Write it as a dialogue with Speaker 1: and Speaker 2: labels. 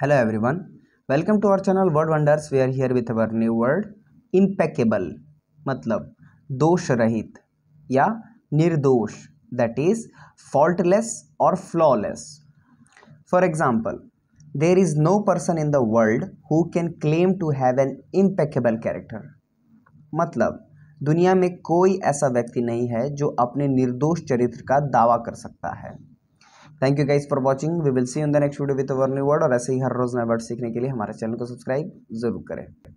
Speaker 1: hello everyone welcome to our channel word wonders we are here with our new word impeccable मतलब दोष रहित या निर्दोष that is faultless or flawless for example there is no person in the world who can claim to have an impeccable character मतलब दुनिया में कोई ऐसा व्यक्ति नहीं है जो अपने निर्दोष चरित्र का दावा कर सकता है thank you guys for watching we will see in the next video with our new word और ऐसे ही हर रोज़ नए वर्ड सीखने के लिए हमारे चैनल को सब्सक्राइब जरूर करें